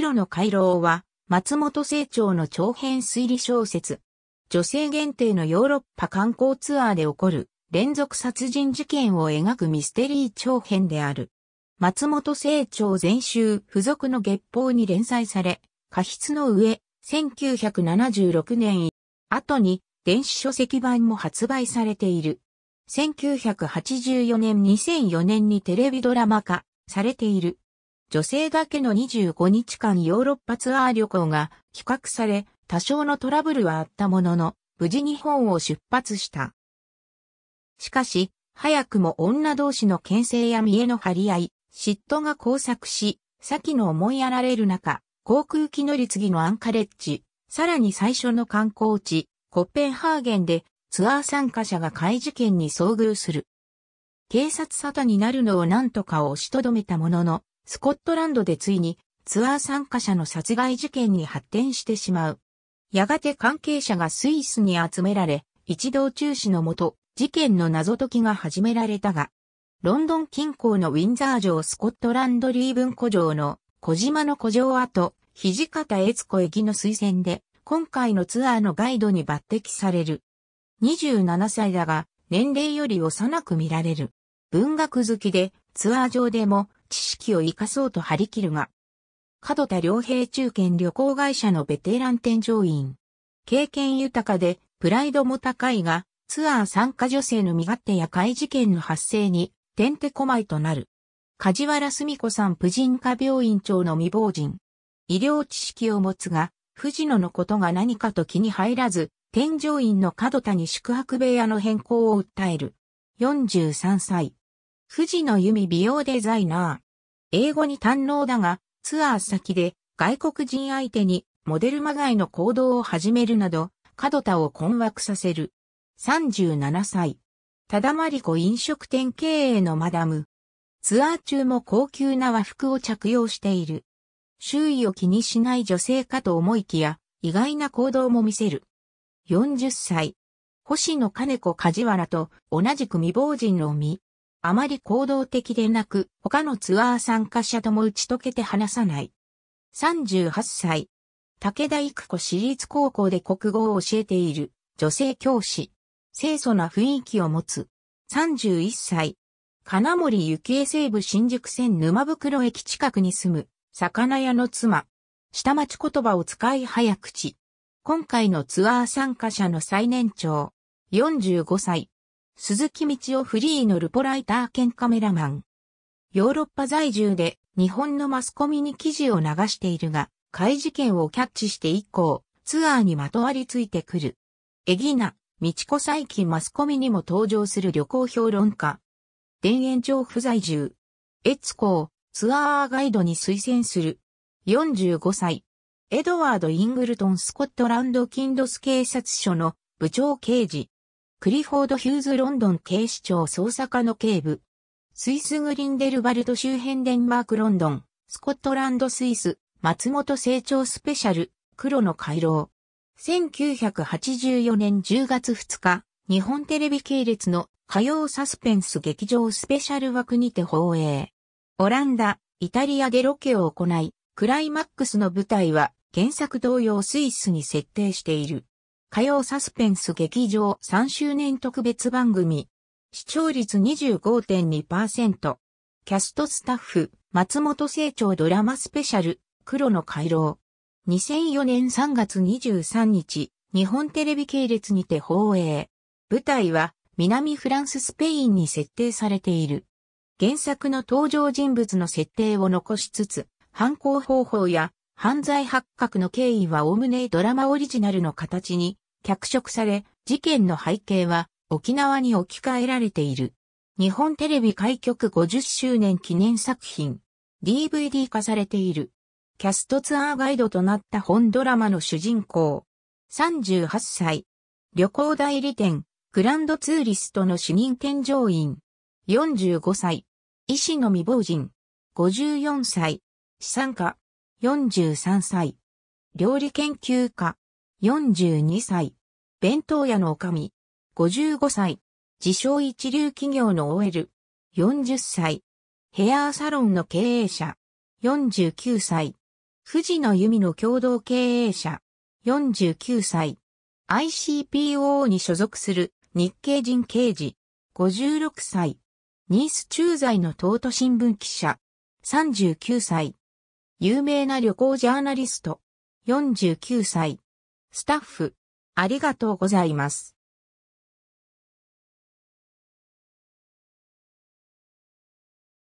黒の回廊は、松本清張の長編推理小説。女性限定のヨーロッパ観光ツアーで起こる連続殺人事件を描くミステリー長編である。松本清張全集付属の月報に連載され、過筆の上、1976年後に電子書籍版も発売されている。1984年2004年にテレビドラマ化されている。女性だけの25日間ヨーロッパツアー旅行が企画され、多少のトラブルはあったものの、無事日本を出発した。しかし、早くも女同士の牽制や見栄の張り合い、嫉妬が交錯し、先の思いやられる中、航空機乗り継ぎのアンカレッジ、さらに最初の観光地、コッペンハーゲンでツアー参加者が怪事件に遭遇する。警察沙汰になるのを何とか押しとどめたものの、スコットランドでついにツアー参加者の殺害事件に発展してしまう。やがて関係者がスイスに集められ、一同中止のもと、事件の謎解きが始められたが、ロンドン近郊のウィンザー城スコットランドリーブン古城の小島の古城跡、土方悦子駅の推薦で、今回のツアーのガイドに抜擢される。27歳だが、年齢より幼く見られる。文学好きで、ツアー上でも知識を活かそうと張り切るが、角田良平中堅旅行会社のベテラン添乗員。経験豊かで、プライドも高いが、ツアー参加女性の身勝手や怪事件の発生に、てんてこまいとなる。梶原澄子さん婦人科病院長の未亡人。医療知識を持つが、藤野のことが何かと気に入らず、添乗員の角田に宿泊部屋の変更を訴える。43歳。藤野由美美容デザイナー。英語に堪能だが、ツアー先で外国人相手にモデルまがいの行動を始めるなど、角田を困惑させる。37歳。ただまりこ飲食店経営のマダム。ツアー中も高級な和服を着用している。周囲を気にしない女性かと思いきや、意外な行動も見せる。40歳。星野金子梶原と同じく未亡人の身。あまり行動的でなく、他のツアー参加者とも打ち解けて話さない。38歳。武田育子私立高校で国語を教えている女性教師。清楚な雰囲気を持つ。31歳。金森幸恵西部新宿線沼袋駅近くに住む魚屋の妻。下町言葉を使い早口。今回のツアー参加者の最年長。45歳。鈴木道夫フリーのルポライター兼カメラマン。ヨーロッパ在住で日本のマスコミに記事を流しているが、怪事件をキャッチして以降、ツアーにまとわりついてくる。エギナ、道子最近マスコミにも登場する旅行評論家。田園調布在住。エツコをツアーガイドに推薦する。45歳。エドワード・イングルトン・スコットランド・キンドス警察署の部長刑事。クリフォード・ヒューズ・ロンドン警視庁捜査課の警部。スイス・グリンデルバルト周辺デンマーク・ロンドン、スコットランド・スイス、松本成長スペシャル、黒の回廊。1984年10月2日、日本テレビ系列の火曜サスペンス劇場スペシャル枠にて放映。オランダ、イタリアでロケを行い、クライマックスの舞台は原作同様スイスに設定している。火曜サスペンス劇場3周年特別番組。視聴率25.2%。キャストスタッフ、松本清張ドラマスペシャル、黒の回廊。2004年3月23日、日本テレビ系列にて放映。舞台は、南フランススペインに設定されている。原作の登場人物の設定を残しつつ、犯行方法や犯罪発覚の経緯はおおむねドラマオリジナルの形に脚色され、事件の背景は沖縄に置き換えられている。日本テレビ開局50周年記念作品。DVD 化されている。キャストツアーガイドとなった本ドラマの主人公。38歳。旅行代理店、グランドツーリストの主任添乗員。45歳。医師の未亡人。54歳。資産家。43歳。料理研究家。42歳。弁当屋の女将。55歳。自称一流企業の OL。40歳。ヘアーサロンの経営者。49歳。藤野由美の共同経営者。49歳。ICPO に所属する日系人刑事。56歳。ニース駐在の東都新聞記者。39歳。有名な旅行ジャーナリスト。49歳。スタッフ、ありがとうございます。